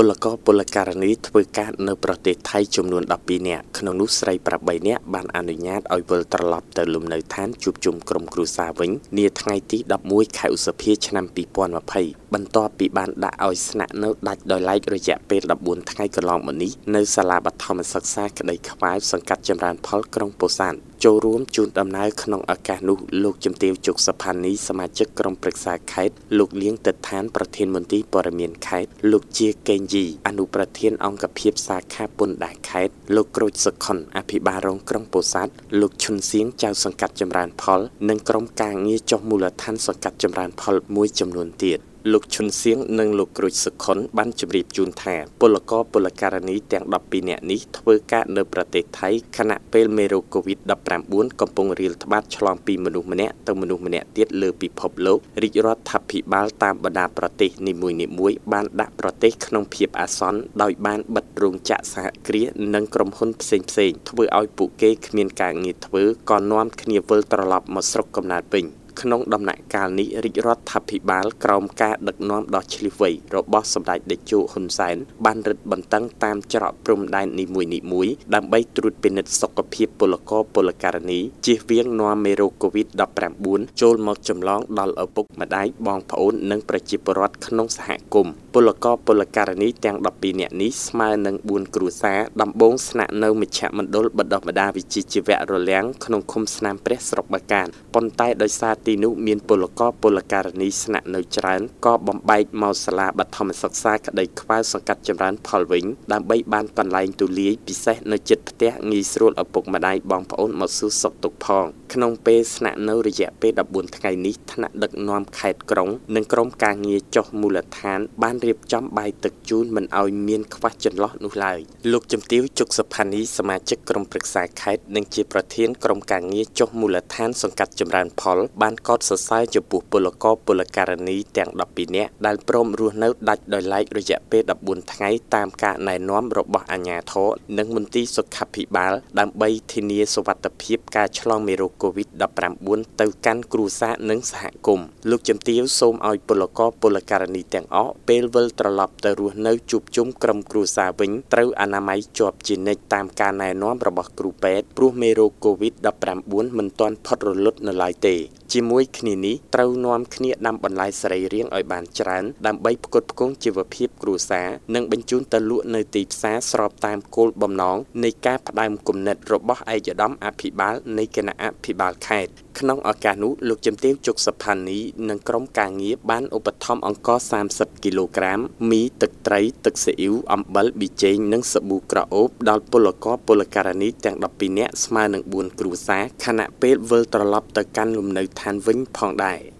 ពលករពលករនីធ្វើការនៅប្រទេសថៃចំនួន12នាក់ក្នុងនោះស្រី8នាក់បានអនុញ្ញាតឲ្យវិលត្រឡប់ទៅលំនៅឋានជួបជុំក្រុមគ្រួសារវិញនាថ្ងៃទី11ខែឧសភាឆ្នាំ2020បន្ទាប់ពីបានដាក់ឲ្យស្នាក់នៅដាច់ដោយឡែករយៈពេល14ថ្ងៃកន្លងមកនេះនៅសាលាបឋមសិក្សាក្តីខ្វាយសង្កាត់ចម្រើនផលក្រុងពោធិ៍សាត់ចូលរួមជូនដំណើរក្នុងឱកាសនោះលោកជំទាវជុកសផានីសមាជិកក្រុមប្រឹក្សាខេត្ត លោកលៀងតិដ្ឋានប្រធានមន្ទីរព័ត៌មានខេត្តលោកជាកេងជីអនុប្រធានអង្គភាពសាខាពន្ធដារខេត្តលោកក្រូចសុខុនអភិបាលរងក្រុងពោធិ៍សាត់លោកឈុនសៀងចៅសង្កាត់ចម្រើនផល និងក្រុមការងារចុះមូលដ្ឋានសង្កាត់ចម្រើនផលមួយចំនួនទៀតលោកឈុនសៀងនិងលោកគ្រូចសុខុនបានជម្រាបជូនថា ពលករពលករណីទាំង12នាក់នេះធ្វើការនៅប្រទេសថៃខណៈពេលមេរោគ COVID-19 កំពុងរាលត្បាតឆ្លងពីមនុស្សម្នាក់ទៅមនុស្សម្នាក់ទៀតលើពិភពលោករាជរដ្ឋាភិបាលតាមបណ្ដាប្រទេសនីមួយៗបានដាក់ប្រទេសក្នុងភាពអាសន្នដោយបានបិទរោងចក្រសហគ្រាសនិងក្រុមហ៊ុនផ្សេងៗធ្វើឲ្យពួកគេគ្មានការងារធ្វើក៏នាំគ្នាវិលត្រឡប់មកស្រុកកំណើតវិញ។ក្នុងដំណាក់កាលនេះរាជរដ្ឋាភិបាលក្រោមការដឹកនាំដ៏ឈ្លាសវៃរបស់សម្ដេចតេជោហ៊ុនសែនបានរឹតបន្តឹងតាមច្រកព្រំដែននីមួយៗដើម្បីត្រួតពិនិត្យសុខភាពពលករពលករណីជៀសវាងនាំមេរោគ COVID-19 ចូលមកចម្លងដល់ឪពុកម្ដាយបងប្អូននិងប្រជាពលរដ្ឋក្នុងសហគមន៍ពលករពលករណីទាំង12នាក់នេះស្មើនឹង4គ្រួសារដំបូងស្នាក់នៅមជ្ឈមណ្ឌលបណ្ដុះបណ្ដាលវិជ្ជាជីវៈរលាំងក្នុងឃុំស្នាមព្រះស្រុកបាកានប៉ុន្តែដោយសារទីនោះមានពលករពលករណីស្នាក់នៅច្រើនក៏បំបែកមកសាលាបឋមសិក្សាក្តីខ្វៅសង្កាត់ចម្រើនផលវិញ ដើម្បីបានកន្លែងទូលាយពិសេសនៅជិតផ្ទះងាយស្រួលឪពុកម្ដាយបងប្អូនមកសួរសុខទុក្ខផងក្នុងពេលស្នាក់នៅរយៈពេល14ថ្ងៃនេះថ្នាក់ដឹកនាំខេត្តក្រុង និងក្រុមការងារចុះមូលដ្ឋានបានរៀបចំបាយទឹកជូនមិនឲ្យមានខ្វះចន្លោះនោះឡើយលោកជំទាវជុកសុផានីសមាជិកក្រុមប្រឹក្សាខេត្តនិងជាប្រធានក្រុមការងារចុះមូលដ្ឋានសង្កាត់ចម្រើនផលបានបានកោតសរសើរចំពោះពលករពលករណីទាំង12នាក់ដែលព្រមរស់នៅដាច់ដោយឡែករយៈពេល14ថ្ងៃតាមការណែនាំរបស់អាជ្ញាធរនិងមន្ទីរសុខាភិបាលដើម្បីធានាសុវត្ថិភាពការឆ្លងមេរោគ COVID-19 ទៅកាន់គ្រួសារនិងសហគមន៍លោកជំទាវសូមឲ្យពលករពលករណីទាំងអស់ពេលវិលត្រឡប់ទៅរស់នៅជួបជុំក្រុមគ្រួសារវិញត្រូវអនាម័យជាប់ជានិច្ចតាមការណែនាំរបស់គ្រូពេទ្យព្រោះមេរោគ COVID-19 មិនទាន់ផុតរលត់នៅឡើយទេជាមួយគ្នានេះត្រូវនាំគ្នាដាំបន្លែសរីរាង្គឲ្យបានច្រើនដើម្បីផ្គត់ផ្គង់ជីវភាពគ្រួសារនិងបញ្ជូនទៅលក់នៅទីផ្សារស្របតាមគោលបំណងនៃការផ្ដើមគំនិត របស់ឯកឧត្តមអភិបាល នៃគណៈអភិបាលខេត្តក្នុងឱកាសនោះលោកជំទាវជុកសផានីនិងក្រុមការងារបានឧបត្ថម្ភអង្ករ30 គីឡូក្រាមមីទឹកត្រី ទឹកស៊ីអ៊ីវអំបិលប៊ីចេងនិងសាប៊ូក្រអូបដល់ពលករពលករនីទាំង12នាក់ស្មើនឹង4គ្រួសារខណៈពេលវិលត្រឡប់ទៅកាន់លំនៅឋានវិញផងដែរ។